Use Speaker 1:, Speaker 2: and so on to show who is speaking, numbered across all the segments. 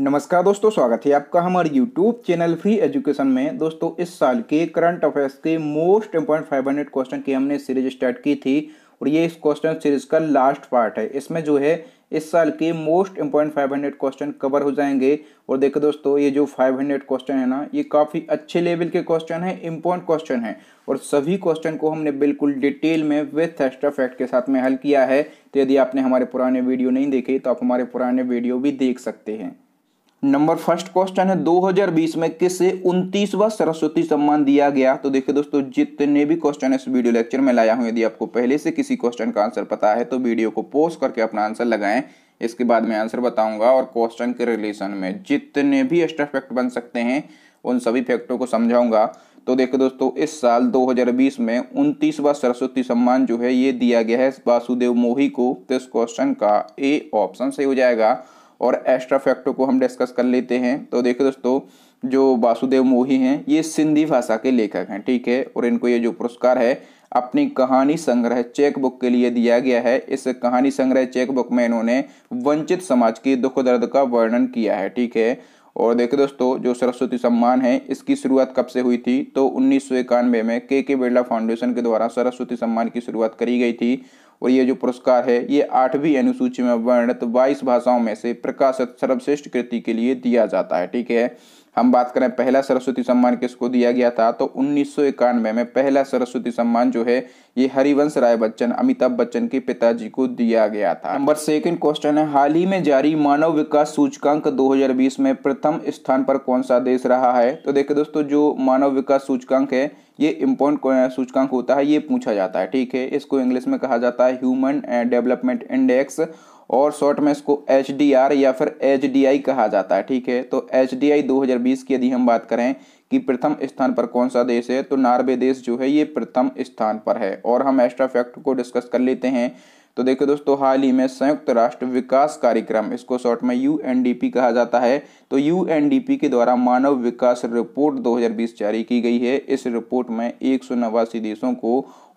Speaker 1: नमस्कार दोस्तों स्वागत है आपका हमारे YouTube चैनल फ्री एजुकेशन में दोस्तों इस साल के करंट अफेयर्स के मोस्ट इम्पोर्टेंट 500 क्वेश्चन की हमने सीरीज स्टार्ट की थी और ये इस क्वेश्चन सीरीज का लास्ट पार्ट है इसमें जो है इस साल के मोस्ट इम्पोर्टेंट 500 क्वेश्चन कवर हो जाएंगे और देखो दोस्तों ये जो 500 क्वेश्चन है ना ये काफ़ी अच्छे लेवल के क्वेश्चन हैं इम्पोर्टेंट क्वेश्चन हैं और सभी क्वेश्चन को हमने बिल्कुल डिटेल में विथ एक्स्ट्रा फैक्ट के साथ में हल किया है तो यदि आपने हमारे पुराने वीडियो नहीं देखे तो आप हमारे पुराने वीडियो भी देख सकते हैं नंबर फर्स्ट क्वेश्चन है 2020 में किसे उनतीसवा सरस्वती सम्मान दिया गया तो देखिए दोस्तों जितने भी क्वेश्चन इस वीडियो लेक्चर में लाया हूं यदि आपको पहले से किसी क्वेश्चन का आंसर पता है तो वीडियो को पोस्ट करके अपना आंसर लगाएं इसके बाद मैं आंसर बताऊंगा और क्वेश्चन के रिलेशन में जितने भी एक्स्ट्रा फैक्ट बन सकते हैं उन सभी फैक्टों को समझाऊंगा तो देखो दोस्तों इस साल 2020 में उनतीसवा सरस्वती सम्मान जो है ये दिया गया है वासुदेव मोही को तो इस क्वेश्चन का ए ऑप्शन सही हो जाएगा और एक्स्ट्रा फैक्टो को हम डिस्कस कर लेते हैं तो देखो दोस्तों जो वासुदेव मोही हैं ये सिंधी भाषा के लेखक हैं ठीक है और इनको ये जो पुरस्कार है अपनी कहानी संग्रह चेक बुक के लिए दिया गया है इस कहानी संग्रह चेक बुक में इन्होंने वंचित समाज की दुख दर्द का वर्णन किया है ठीक है और देखो दोस्तों जो सरस्वती सम्मान है इसकी शुरुआत कब से हुई थी तो उन्नीस में के के बिरला फाउंडेशन के द्वारा सरस्वती सम्मान की शुरुआत करी गई थी और ये जो पुरस्कार है ये आठवीं अनुसूची में वर्णित बाईस भाषाओं में से प्रकाशित सर्वश्रेष्ठ कृति के लिए दिया जाता है ठीक है हम बात करें पहला सरस्वती सम्मान किसको दिया गया था तो उन्नीस में पहला सरस्वती सम्मान जो है ये हरिवंश राय बच्चन अमिताभ बच्चन के पिताजी को दिया गया था नंबर सेकंड क्वेश्चन है हाल ही में जारी मानव विकास सूचकांक 2020 में प्रथम स्थान पर कौन सा देश रहा है तो देखिए दोस्तों जो मानव विकास सूचकांक है ये इम्पोर्टेंट सूचकांक होता है ये पूछा जाता है ठीक है इसको इंग्लिश में कहा जाता है ह्यूमन डेवलपमेंट इंडेक्स और शॉर्ट में इसको एच या फिर एच कहा जाता है ठीक है तो एच डी 2020 की यदि हम बात करें कि प्रथम स्थान पर कौन सा देश है तो नार्वे देश जो है ये प्रथम स्थान पर है और हम एक्स्ट्रा फैक्ट को डिस्कस कर लेते हैं तो देखिए दोस्तों हाल ही में संयुक्त राष्ट्र विकास कार्यक्रम इसको शॉर्ट में यू कहा जाता है तो यूएनडीपी के द्वारा मानव विकास रिपोर्ट 2020 जारी की गई है इस रिपोर्ट में एक देशों को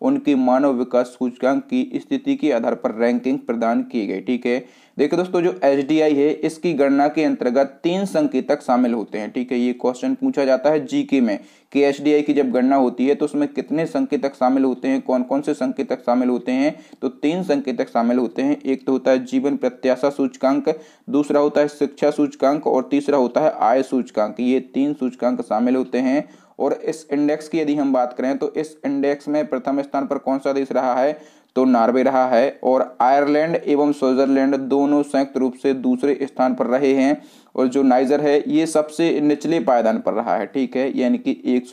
Speaker 1: उनके मानव विकास सूचकांक की स्थिति के आधार पर रैंकिंग प्रदान की गई ठीक है देखिए दोस्तों जो एच है इसकी गणना के अंतर्गत तीन संकेतक शामिल होते हैं ठीक है ये क्वेश्चन पूछा जाता है जीके में कि एच की जब गणना होती है तो उसमें कितने संकेतक शामिल होते हैं कौन कौन से संकेतक शामिल होते हैं तो तीन संकेतक शामिल होते हैं एक तो होता है जीवन प्रत्याशा सूचकांक दूसरा होता है शिक्षा सूचकांक और तीसरा होता है आय सूचकांक ये तीन सूचकांक शामिल होते हैं और इस इंडेक्स की यदि हम बात करें तो इस इंडेक्स में प्रथम स्थान पर कौन सा देश रहा है तो नॉर्वे रहा है और आयरलैंड एवं स्विट्जरलैंड दोनों संयुक्त रूप से दूसरे स्थान पर रहे हैं और जो नाइजर है ये सबसे निचले पायदान पर रहा है ठीक है यानी कि एक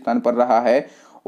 Speaker 1: स्थान पर रहा है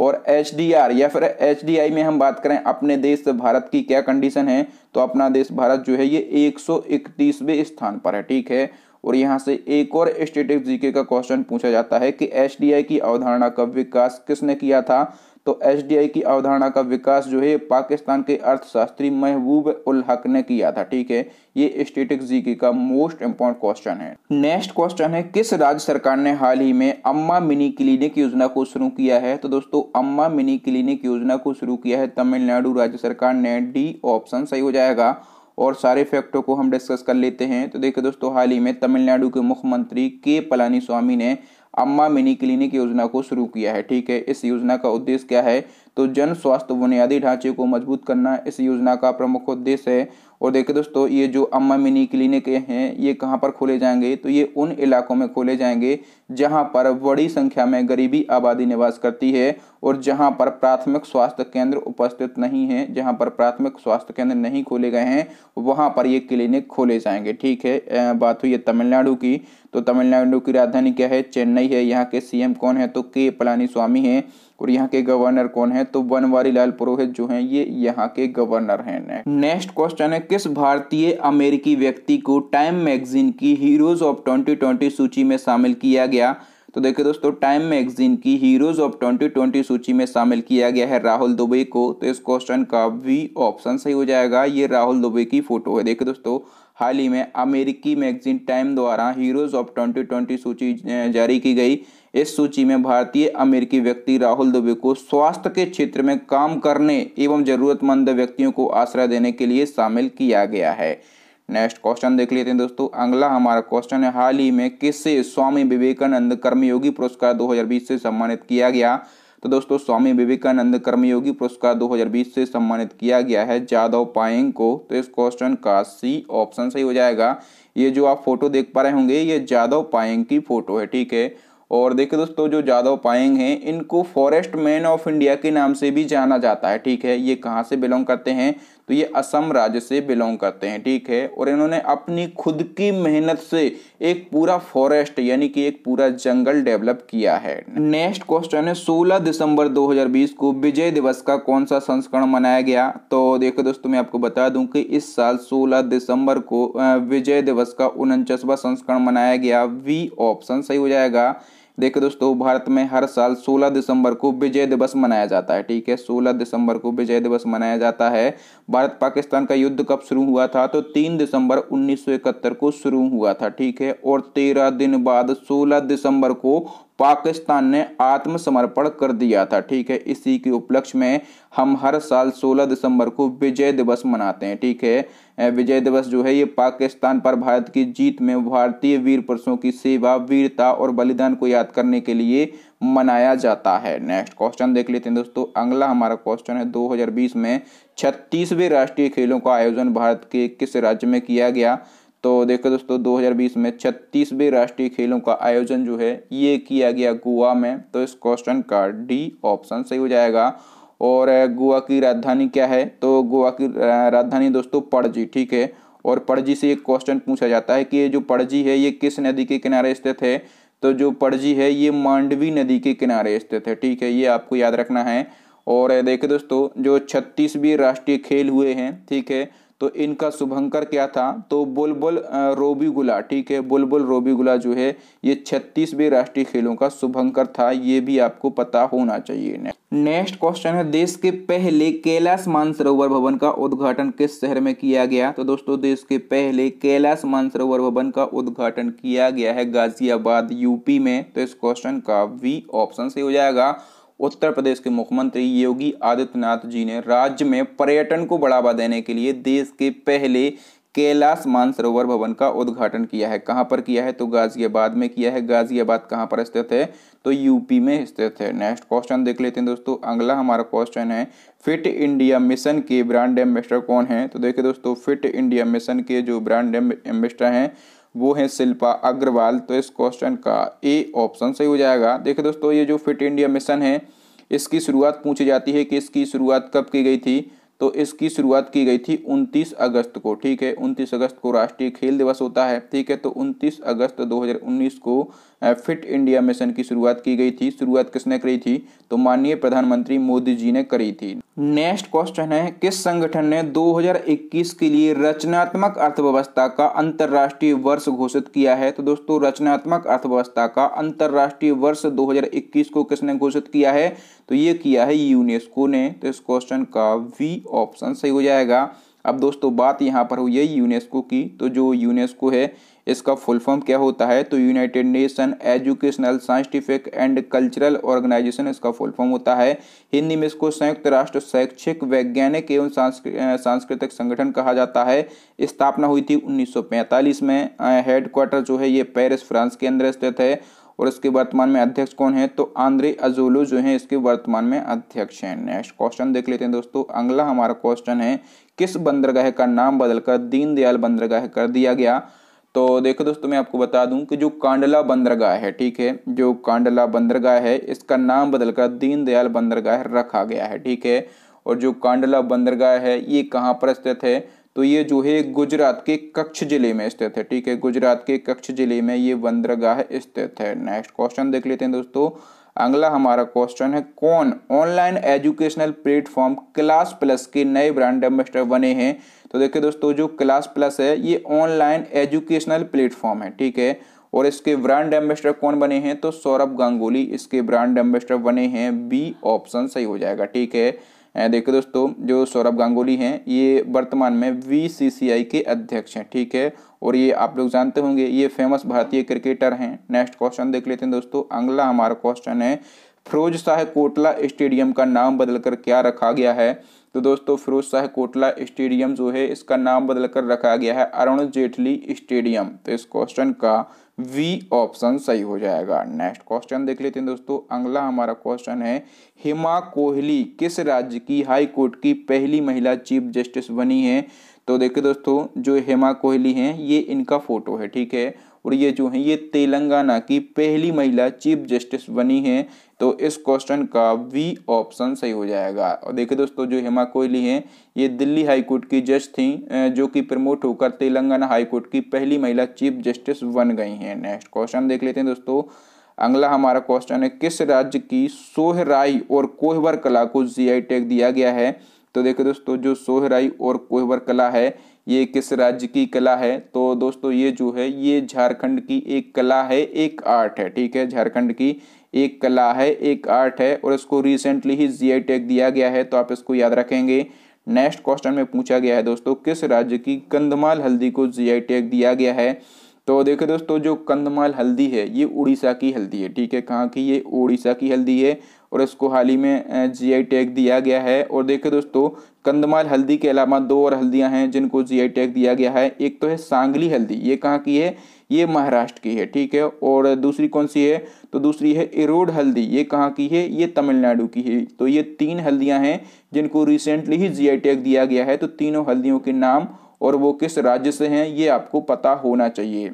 Speaker 1: और एच या फिर एच में हम बात करें अपने देश भारत की क्या कंडीशन है तो अपना देश भारत जो है ये एक स्थान पर है ठीक है और यहाँ से एक और स्टेटिक जीके का क्वेश्चन पूछा जाता है कि एस की अवधारणा का विकास किसने किया था तो एस की अवधारणा का विकास जो है पाकिस्तान के अर्थशास्त्री महबूब उल हक ने किया था ठीक है ये स्टेटिक जीके का मोस्ट इंपॉर्टेंट क्वेश्चन है नेक्स्ट क्वेश्चन है किस राज्य सरकार ने हाल ही में अम्मा मिनी क्लिनिक योजना को शुरू किया है तो दोस्तों अम्मा मिनी क्लिनिक योजना को शुरू किया है तमिलनाडु राज्य सरकार ने डी ऑप्शन सही हो जाएगा और सारे फैक्टों को हम डिस्कस कर लेते हैं तो देखिए दोस्तों हाल ही में तमिलनाडु के मुख्यमंत्री के पलानी स्वामी ने अम्मा मिनी क्लिनिक योजना को शुरू किया है ठीक है इस योजना का उद्देश्य क्या है तो जन स्वास्थ्य बुनियादी ढांचे को मजबूत करना इस योजना का प्रमुख उद्देश्य है और देखिए दोस्तों ये जो अम्मा मिनी क्लिनिक हैं ये कहाँ पर खोले जाएंगे तो ये उन इलाकों में खोले जाएंगे जहां पर बड़ी संख्या में गरीबी आबादी निवास करती है और जहां पर प्राथमिक स्वास्थ्य केंद्र उपस्थित नहीं है जहां पर प्राथमिक स्वास्थ्य केंद्र नहीं खोले गए हैं वहां पर ये क्लिनिक खोले जाएंगे ठीक है बात हुई है तमिलनाडु की तो तमिलनाडु की राजधानी क्या है चेन्नई है यहाँ के सीएम कौन है तो के पलानी स्वामी है और यहाँ के गवर्नर कौन है तो बनवारी लाल पुरोहित जो हैं ये यहाँ के गवर्नर हैं नेक्स्ट क्वेश्चन है किस भारतीय अमेरिकी व्यक्ति को टाइम मैगजीन की हीरोज ऑफ 2020 सूची में शामिल किया गया गया तो देखिए दोस्तों टाइम मैगजीन की हीरोज ऑफ 2020 सूची में शामिल किया गया है राहुल दुबे को तो इस क्वेश्चन का भी ऑप्शन सही हो जाएगा ये राहुल दुबे की फोटो है देखिए दोस्तों हाल ही में अमेरिकी मैगजीन टाइम द्वारा हीरोज ऑफ 2020 सूची जारी की गई इस सूची में भारतीय अमेरिकी व्यक्ति राहुल दुबे को स्वास्थ्य के क्षेत्र में काम करने एवं जरूरतमंद व्यक्तियों को आश्रय देने के लिए शामिल किया गया है नेक्स्ट क्वेश्चन देख लेते हैं दोस्तों अगला हमारा क्वेश्चन है हाल ही में किससे स्वामी विवेकानंद कर्मयोगी पुरस्कार 2020 से सम्मानित किया गया तो दोस्तों स्वामी विवेकानंद कर्मयोगी पुरस्कार 2020 से सम्मानित किया गया है जादव पायेंग को तो इस क्वेश्चन का सी ऑप्शन सही हो जाएगा ये जो आप फोटो देख पा रहे होंगे ये जादव पायेंग की फोटो है ठीक है और देखिए दोस्तों जो जादव पायेंग हैं इनको फॉरेस्ट मैन ऑफ इंडिया के नाम से भी जाना जाता है ठीक है ये कहाँ से बिलोंग करते हैं तो ये असम राज्य से बिलोंग करते हैं ठीक है और इन्होंने अपनी खुद की मेहनत से एक पूरा फॉरेस्ट यानी कि एक पूरा जंगल डेवलप किया है नेक्स्ट क्वेश्चन है 16 दिसंबर 2020 को विजय दिवस का कौन सा संस्करण मनाया गया तो देखो दोस्तों मैं आपको बता दूं कि इस साल 16 दिसंबर को विजय दिवस का उनचासवा संस्करण मनाया गया वी ऑप्शन सही हो जाएगा देखो दोस्तों भारत में हर साल 16 दिसंबर को विजय दिवस मनाया जाता है ठीक है 16 दिसंबर को विजय दिवस मनाया जाता है भारत पाकिस्तान का युद्ध कब शुरू हुआ था तो 3 दिसंबर 1971 को शुरू हुआ था ठीक है और 13 दिन बाद 16 दिसंबर को पाकिस्तान ने आत्मसमर्पण कर दिया था ठीक है इसी के उपलक्ष्य में हम हर साल 16 दिसंबर को विजय दिवस मनाते हैं ठीक है विजय दिवस जो है ये पाकिस्तान पर भारत की जीत में भारतीय वीर पुरुषों की सेवा वीरता और बलिदान को याद करने के लिए मनाया जाता है नेक्स्ट क्वेश्चन देख लेते हैं दोस्तों अगला हमारा क्वेश्चन है 2020 में छत्तीसवें राष्ट्रीय खेलों का आयोजन भारत के किस राज्य में किया गया तो देखो दोस्तों 2020 में छत्तीसवें राष्ट्रीय खेलों का आयोजन जो है ये किया गया गोवा में तो इस क्वेश्चन का डी ऑप्शन सही हो जाएगा और गोवा की राजधानी क्या है तो गोवा की राजधानी दोस्तों पड़जी ठीक है और पड़जी से एक क्वेश्चन पूछा जाता है कि ये जो पड़जी है ये किस नदी के किनारे स्थित है तो जो पड़जी है ये मांडवी नदी के किनारे स्थित है ठीक है ये आपको याद रखना है और देखे दोस्तों जो छत्तीसवीं राष्ट्रीय खेल हुए हैं ठीक है तो इनका शुभंकर क्या था तो बुलबुल रोबीगुला ठीक है बुलबुल रोबीगुला जो है ये छत्तीसवें राष्ट्रीय खेलों का शुभंकर था ये भी आपको पता होना चाहिए नेक्स्ट क्वेश्चन है देश के पहले कैलाश मानसरोवर भवन का उद्घाटन किस शहर में किया गया तो दोस्तों देश के पहले कैलाश मानसरोवर भवन का उद्घाटन किया गया है गाजियाबाद यूपी में तो इस क्वेश्चन का वी ऑप्शन से हो जाएगा उत्तर प्रदेश के मुख्यमंत्री योगी आदित्यनाथ जी ने राज्य में पर्यटन को बढ़ावा देने के लिए देश के पहले कैलाश मानसरोवर भवन का उद्घाटन किया है कहाँ पर किया है तो गाजियाबाद में किया है गाजियाबाद कहाँ पर स्थित है तो यूपी में स्थित है नेक्स्ट क्वेश्चन देख लेते हैं दोस्तों अगला हमारा क्वेश्चन है फिट इंडिया मिशन के ब्रांड एम्बेस्टर कौन है तो देखिए दोस्तों फिट इंडिया मिशन के जो ब्रांड एम्बेस्टर हैं वो हैं शिल्पा अग्रवाल तो इस क्वेश्चन का ए ऑप्शन सही हो जाएगा देखिए दोस्तों ये जो फिट इंडिया मिशन है इसकी शुरुआत पूछी जाती है कि इसकी शुरुआत कब की गई थी तो इसकी शुरुआत की गई थी 29 अगस्त को ठीक है 29 अगस्त को राष्ट्रीय खेल दिवस होता है ठीक है तो 29 अगस्त 2019 को फिट इंडिया मिशन की शुरुआत की गई थी शुरुआत किसने करी थी तो माननीय प्रधानमंत्री मोदी जी ने करी थी नेक्स्ट क्वेश्चन है किस संगठन ने 2021 के लिए रचनात्मक अर्थव्यवस्था का अंतरराष्ट्रीय वर्ष घोषित किया है तो दोस्तों रचनात्मक अर्थव्यवस्था का अंतर्राष्ट्रीय वर्ष 2021 को किसने घोषित किया है तो ये किया है यूनेस्को ने तो इस क्वेश्चन का वी ऑप्शन सही हो जाएगा अब दोस्तों बात यहाँ पर हुई है यूनेस्को की तो जो यूनेस्को है इसका फुल फॉर्म क्या होता है तो United Nation Educational Scientific and Cultural Organisation इसका फुल फॉर्म होता है हिंदी में इसको संयुक्त राष्ट्र शैक्षिक वैज्ञानिक एवं सांस्कृतिक संगठन कहा जाता है स्थापना हुई थी उन्नीस में हेडक्वार्टर जो है ये पेरिस फ्रांस के अंदर स्थित है और इसके वर्तमान में अध्यक्ष कौन है तो आंद्रे अजोलो जो है इसके वर्तमान में अध्यक्ष हैं नेक्स्ट क्वेश्चन देख लेते हैं दोस्तों अगला हमारा क्वेश्चन है किस बंदरगाह का नाम बदलकर दीनदयाल बंदरगाह कर दिया गया तो देखो दोस्तों मैं आपको बता दूं कि जो कांडला बंदरगाह है ठीक है जो कांडला बंदरगाह है इसका नाम बदलकर दीनदयाल बंदरगाह रखा गया है ठीक है और जो कांडला बंदरगाह है ये कहाँ पर स्थित है तो ये जो है गुजरात के कच्छ जिले में स्थित है ठीक है गुजरात के कच्छ जिले में ये बंदरगाह स्थित है नेक्स्ट क्वेश्चन देख लेते हैं दोस्तों अगला हमारा क्वेश्चन है कौन online educational platform Class Plus के नए ब्रांड एम्बेसडर बने हैं तो देखिए दोस्तों जो क्लास प्लस है ये ऑनलाइन एजुकेशनल प्लेटफॉर्म है ठीक है और इसके ब्रांड एम्बेसडर कौन बने हैं तो सौरभ गांगुली इसके ब्रांड एम्बेसडर बने हैं बी ऑप्शन सही हो जाएगा ठीक है देखिए दोस्तों जो सौरभ गांगुली हैं ये वर्तमान में वी के अध्यक्ष हैं ठीक है और ये आप लोग जानते होंगे ये फेमस भारतीय क्रिकेटर हैं नेक्स्ट क्वेश्चन देख लेते हैं दोस्तों अगला हमारा क्वेश्चन है फिरोज शाह कोटला स्टेडियम का नाम बदलकर क्या रखा गया है तो दोस्तों फिरोज शाह कोटला स्टेडियम जो है इसका नाम बदलकर रखा गया है अरुण जेटली स्टेडियम तो इस क्वेश्चन का वी ऑप्शन सही हो जाएगा नेक्स्ट क्वेश्चन देख लेते हैं दोस्तों अगला हमारा क्वेश्चन है हेमा कोहली किस राज्य की हाई कोर्ट की पहली महिला चीफ जस्टिस बनी है तो देखिए दोस्तों जो हेमा कोहली हैं ये इनका फोटो है ठीक है और ये जो है ये तेलंगाना की पहली महिला चीफ जस्टिस बनी है तो इस क्वेश्चन का वी ऑप्शन सही हो जाएगा और देखिए दोस्तों जो हेमा कोहली हैं ये दिल्ली कोर्ट की जज थी जो कि प्रमोट होकर तेलंगाना हाईकोर्ट की पहली महिला चीफ जस्टिस बन गई हैं नेक्स्ट क्वेश्चन देख लेते हैं दोस्तों अगला हमारा क्वेश्चन है किस राज्य की सोहराई और कोहबर कला को जी टैग दिया गया है तो देखिए दोस्तों जो सोहराई और कोहबर कला है ये किस राज्य की कला है तो दोस्तों ये जो है ये झारखंड की एक कला है एक आर्ट है ठीक है झारखंड की एक कला है एक आर्ट है और इसको रिसेंटली ही जी टैग दिया गया है तो आप इसको याद रखेंगे नेक्स्ट क्वेश्चन में पूछा गया है दोस्तों किस राज्य की कंधमाल हल्दी को जी टैग दिया गया है तो देखो दोस्तों जो कंधमाल हल्दी है ये उड़ीसा की हल्दी है ठीक है कहाँ की ये उड़ीसा की हल्दी है और इसको हाल ही में जीआई टैग दिया गया है और देखिए दोस्तों कंदमाल हल्दी के अलावा दो और हल्दियां हैं जिनको जीआई टैग दिया गया है एक तो है सांगली हल्दी ये कहाँ की है ये महाराष्ट्र की है ठीक है और दूसरी कौन सी है तो दूसरी है इरोड हल्दी ये कहाँ की है ये तमिलनाडु की है तो ये तीन हल्दियाँ हैं जिनको रिसेंटली ही जी टैग दिया गया है तो तीनों हल्दियों के नाम और वो किस राज्य से हैं ये आपको पता होना चाहिए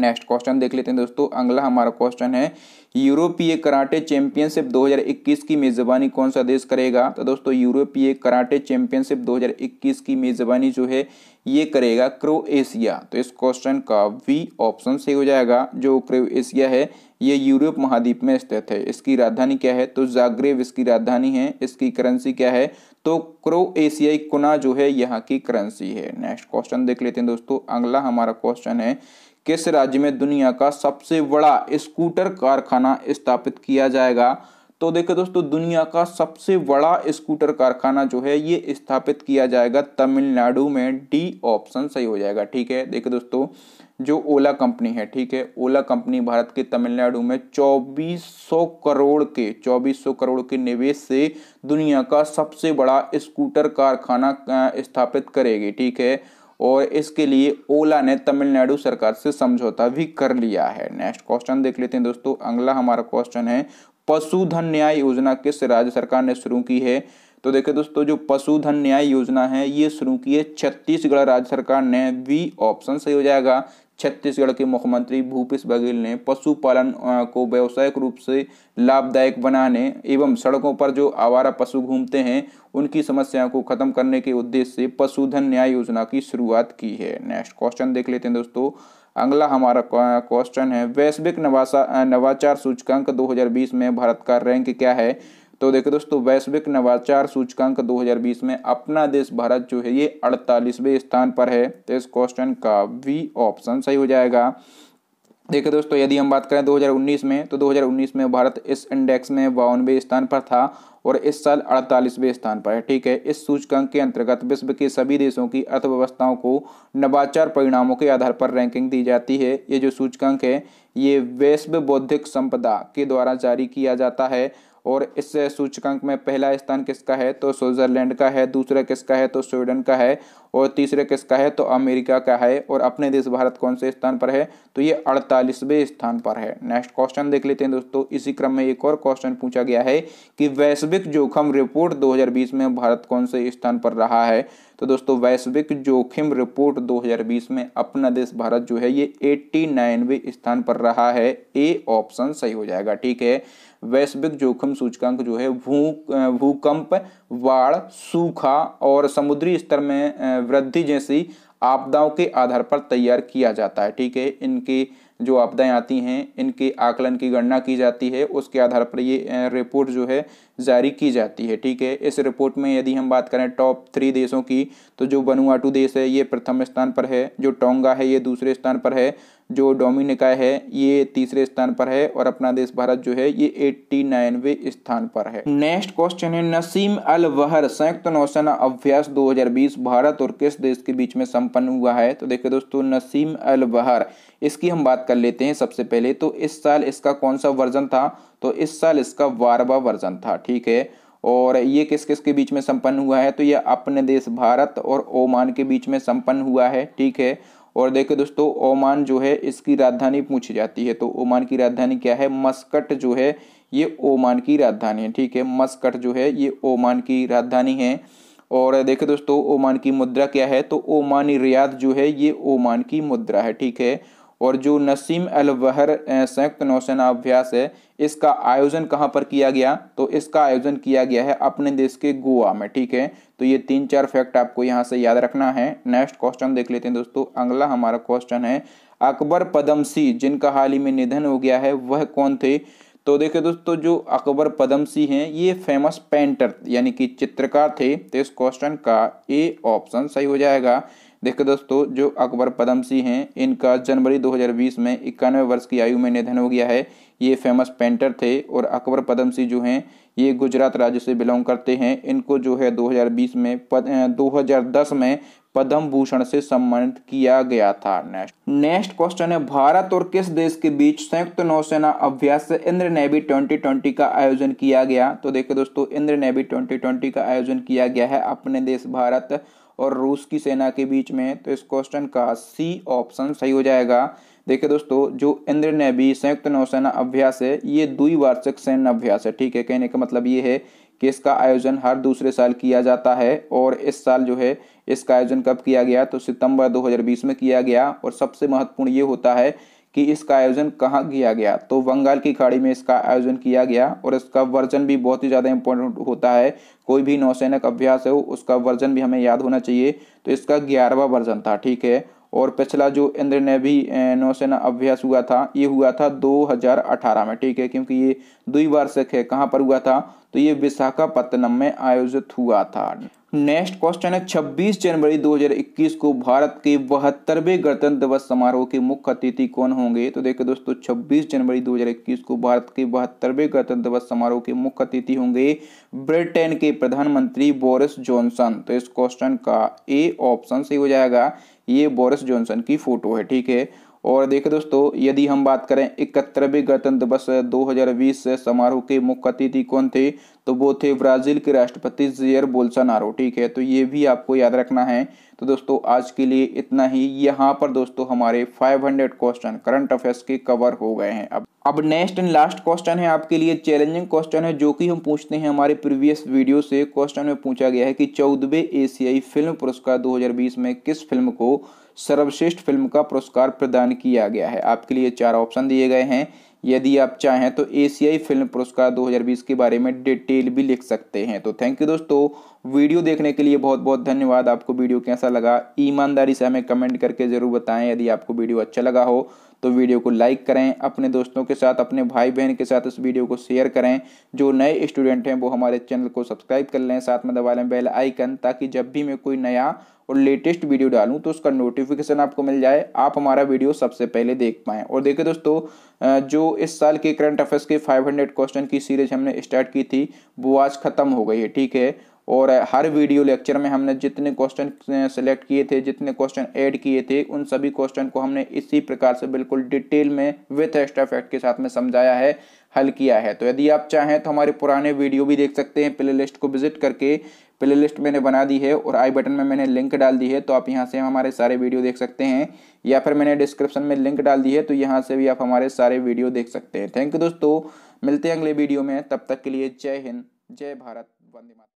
Speaker 1: नेक्स्ट क्वेश्चन देख लेते हैं दोस्तों अगला हमारा क्वेश्चन है यूरोपीय कराटे चैंपियनशिप 2021 की मेज़बानी कौन सा देश करेगा तो दोस्तों यूरोपीय कराटे चैंपियनशिप 2021 की मेज़बानी जो है ये करेगा क्रोएशिया तो इस क्वेश्चन का वी ऑप्शन सही हो जाएगा जो क्रोएशिया है ये यूरोप महाद्वीप में स्थित है इसकी राजधानी क्या है तो जाग्रेव इसकी राजधानी है इसकी करेंसी क्या है तो क्रोएशियाई कुना जो है यहाँ की करेंसी है नेक्स्ट क्वेश्चन देख लेते हैं दोस्तों अगला हमारा क्वेश्चन है किस राज्य में दुनिया का सबसे बड़ा स्कूटर कारखाना स्थापित किया जाएगा तो देखो दोस्तों दुनिया का सबसे बड़ा स्कूटर कारखाना जो है ये स्थापित किया जाएगा तमिलनाडु में डी ऑप्शन सही हो जाएगा ठीक है देखो दोस्तों जो ओला कंपनी है ठीक है ओला कंपनी भारत के तमिलनाडु में 2400 करोड़ के 2400 करोड़ के निवेश से दुनिया का सबसे बड़ा स्कूटर कारखाना स्थापित करेगी ठीक है और इसके लिए ओला ने तमिलनाडु सरकार से समझौता भी कर लिया है नेक्स्ट क्वेश्चन देख लेते हैं दोस्तों अगला हमारा क्वेश्चन है पशुधन न्याय योजना किस राज्य सरकार ने शुरू की है तो देखिए दोस्तों जो पशुधन न्याय योजना है ये शुरू की है छत्तीसगढ़ राज्य सरकार ने बी ऑप्शन सही हो जाएगा छत्तीसगढ़ के मुख्यमंत्री भूपेश बघेल ने पशुपालन को व्यावसायिक रूप से लाभदायक बनाने एवं सड़कों पर जो आवारा पशु घूमते हैं उनकी समस्याओं को खत्म करने के उद्देश्य से पशुधन न्याय योजना की शुरुआत की है नेक्स्ट क्वेश्चन देख लेते हैं दोस्तों अगला हमारा क्वेश्चन है वैश्विक नवाचार सूचकांक दो में भारत का रैंक क्या है तो देखो दोस्तों वैश्विक नवाचार सूचकांक 2020 में अपना देश भारत जो है ये अड़तालीसवें स्थान पर है तो इस क्वेश्चन का वी ऑप्शन सही हो जाएगा देखिए दोस्तों यदि हम बात करें 2019 में तो 2019 में भारत इस इंडेक्स में बावनवे स्थान पर था और इस साल अड़तालीसवें स्थान पर है ठीक है इस सूचकांक के अंतर्गत विश्व के सभी देशों की अर्थव्यवस्थाओं को नवाचार परिणामों के आधार पर रैंकिंग दी जाती है ये जो सूचकांक है ये वैश्व बौद्धिक संपदा के द्वारा जारी किया जाता है और इस सूचकांक में पहला स्थान किसका है तो स्विट्जरलैंड का है दूसरा किसका है तो स्वीडन का है और तीसरे किसका है तो अमेरिका का है और अपने देश भारत कौन से स्थान पर है तो ये अड़तालीसवें स्थान पर है नेक्स्ट क्वेश्चन देख लेते हैं दोस्तों इसी क्रम में एक और क्वेश्चन पूछा गया है कि वैश्विक जोखिम रिपोर्ट 2020 में भारत कौन से स्थान पर रहा है तो दोस्तों वैश्विक जोखिम रिपोर्ट दो में अपना देश भारत जो है ये एट्टी स्थान पर रहा है ए ऑप्शन सही हो जाएगा ठीक है वैश्विक जोखिम सूचकांक जो है भू भूकंप बाढ़ सूखा और समुद्री स्तर में वृद्धि जैसी आपदाओं के आधार पर तैयार किया जाता है ठीक है इनके जो आपदाएं आती हैं इनके आकलन की गणना की जाती है उसके आधार पर ये रिपोर्ट जो है जारी की जाती है ठीक है इस रिपोर्ट में यदि हम बात करें टॉप थ्री देशों की तो जो बनुआटू देश है ये प्रथम स्थान पर है जो टोंगा है ये दूसरे स्थान पर है जो डोमिनिका है ये तीसरे स्थान पर है और अपना देश भारत जो है ये एट्टी नाइनवे स्थान पर है नेक्स्ट क्वेश्चन है नसीम अल वहर संयुक्त नौसेना अभ्यास 2020 भारत और किस देश के बीच में संपन्न हुआ है तो देखिए दोस्तों नसीम अल वहर इसकी हम बात कर लेते हैं सबसे पहले तो इस साल इसका कौन सा वर्जन था तो इस साल इसका वारवा वर्जन था ठीक है और ये किस किस के बीच में संपन्न हुआ है तो ये अपने देश भारत और ओमान के बीच में संपन्न हुआ है ठीक है और देखिए दोस्तों ओमान जो है इसकी राजधानी पूछी जाती है तो ओमान की राजधानी क्या है मस्कट जो है ये ओमान की राजधानी है ठीक है मस्कट जो है ये ओमान की राजधानी है और देखिए दोस्तों ओमान की मुद्रा क्या है तो ओमानी रियाद जो है ये ओमान की मुद्रा है ठीक है और जो नसीम अल वहर संयुक्त नौसेना अभ्यास है इसका आयोजन कहाँ पर किया गया तो इसका आयोजन किया गया है अपने देश के गोवा में ठीक है तो ये तीन चार फैक्ट आपको यहाँ से याद रखना है नेक्स्ट क्वेश्चन देख लेते हैं दोस्तों अगला हमारा क्वेश्चन है अकबर पदमसी जिनका हाल ही में निधन हो गया है वह कौन थे तो देखिए दोस्तों जो अकबर पदमसी हैं ये फेमस पेंटर यानी कि चित्रकार थे तो इस क्वेश्चन का ए ऑप्शन सही हो जाएगा देखो दोस्तों जो अकबर पदम सिंह हैं इनका जनवरी 2020 में इक्यानवे वर्ष की आयु में निधन हो गया है ये फेमस पेंटर थे और अकबर पदम सिंह जो हैं ये गुजरात राज्य से बिलोंग करते हैं इनको जो है 2020 में पद, 2010 में पद्म भूषण से सम्मानित किया गया था नेक्स्ट नेक्स्ट क्वेश्चन है भारत और किस देश के बीच संयुक्त नौसेना अभ्यास इंद्र नेवी ट्वेंटी का आयोजन किया गया तो देखिए दोस्तों इंद्र नेवी ट्वेंटी का आयोजन किया गया है अपने देश भारत और रूस की सेना के बीच में तो इस क्वेश्चन का सी ऑप्शन सही हो जाएगा देखिए दोस्तों जो इंद्र ने भी संयुक्त नौसेना अभ्यास है ये द्विवार्षिक सैन्य अभ्यास है ठीक है कहने का मतलब ये है कि इसका आयोजन हर दूसरे साल किया जाता है और इस साल जो है इसका आयोजन कब किया गया तो सितंबर 2020 में किया गया और सबसे महत्वपूर्ण ये होता है कि इसका आयोजन कहाँ किया गया तो बंगाल की खाड़ी में इसका आयोजन किया गया और इसका वर्जन भी बहुत ही ज़्यादा इम्पोर्टेंट होता है कोई भी नौसैनिक अभ्यास है उसका वर्जन भी हमें याद होना चाहिए तो इसका ग्यारहवा वर्जन था ठीक है और पिछला जो इंद्र ने भी नौसेना अभ्यास हुआ था ये हुआ था 2018 में ठीक है क्योंकि ये द्विवार्षिक है कहाँ पर हुआ था तो ये विशाखापत्तनम में आयोजित हुआ था नेक्स्ट क्वेश्चन है 26 जनवरी 2021 को भारत के बहत्तरवें गणतंत्र दिवस समारोह के मुख्य अतिथि कौन होंगे तो देखिए दोस्तों 26 जनवरी 2021 को भारत के बहत्तरवें गणतंत्र दिवस समारोह के मुख्य अतिथि होंगे ब्रिटेन के प्रधानमंत्री बोरिस जॉनसन तो इस क्वेश्चन का ए ऑप्शन सही हो जाएगा ये बोरिस जॉनसन की फोटो है ठीक है और देखे दोस्तों यदि हम बात करें इकहत्तरवें गणतंत्र दिवस 2020 समारोह के मुख्य अतिथि कौन थे तो वो थे ब्राज़ील के राष्ट्रपति जेयर बोल्सोनारो ठीक है तो ये भी आपको याद रखना है तो दोस्तों आज के लिए इतना ही यहाँ पर दोस्तों हमारे 500 क्वेश्चन करंट अफेयर्स के कवर हो गए हैं अब अब नेक्स्ट एंड लास्ट क्वेश्चन है आपके लिए चैलेंजिंग क्वेश्चन है जो कि हम पूछते हैं हमारे प्रीवियस वीडियो से क्वेश्चन में पूछा गया है कि चौदहवे एशियाई फिल्म पुरस्कार 2020 में किस फिल्म को सर्वश्रेष्ठ फिल्म का पुरस्कार प्रदान किया गया है आपके लिए चार ऑप्शन दिए गए हैं यदि आप चाहें तो एशियाई फिल्म पुरस्कार 2020 के बारे में डिटेल भी लिख सकते हैं तो थैंक यू दोस्तों वीडियो देखने के लिए बहुत बहुत धन्यवाद आपको वीडियो कैसा लगा ईमानदारी से हमें कमेंट करके ज़रूर बताएं यदि आपको वीडियो अच्छा लगा हो तो वीडियो को लाइक करें अपने दोस्तों के साथ अपने भाई बहन के साथ इस वीडियो को शेयर करें जो नए स्टूडेंट हैं वो हमारे चैनल को सब्सक्राइब कर लें साथ में दबा लें बेल आइकन ताकि जब भी मैं कोई नया और लेटेस्ट वीडियो डालूं तो उसका नोटिफिकेशन आपको मिल जाए आप हमारा वीडियो सबसे पहले देख पाएं और देखिए दोस्तों जो इस साल के करंट अफेयर्स के 500 क्वेश्चन की सीरीज हमने स्टार्ट की थी वो आज ख़त्म हो गई है ठीक है और हर वीडियो लेक्चर में हमने जितने क्वेश्चन सेलेक्ट किए थे जितने क्वेश्चन ऐड किए थे उन सभी क्वेश्चन को हमने इसी प्रकार से बिल्कुल डिटेल में विथ एक्स्ट्रा फैक्ट के साथ में समझाया है हल किया है तो यदि आप चाहें तो हमारे पुराने वीडियो भी देख सकते हैं प्ले लिस्ट को विजिट करके प्ले लिस्ट मैंने बना दी है और आई बटन में मैंने लिंक डाल दी है तो आप यहाँ से हमारे सारे वीडियो देख सकते हैं या फिर मैंने डिस्क्रिप्शन में लिंक डाल दी है तो यहाँ से भी आप हमारे सारे वीडियो देख सकते हैं थैंक यू दोस्तों मिलते हैं अगले वीडियो में तब तक के लिए जय हिंद जय भारत वंदे मात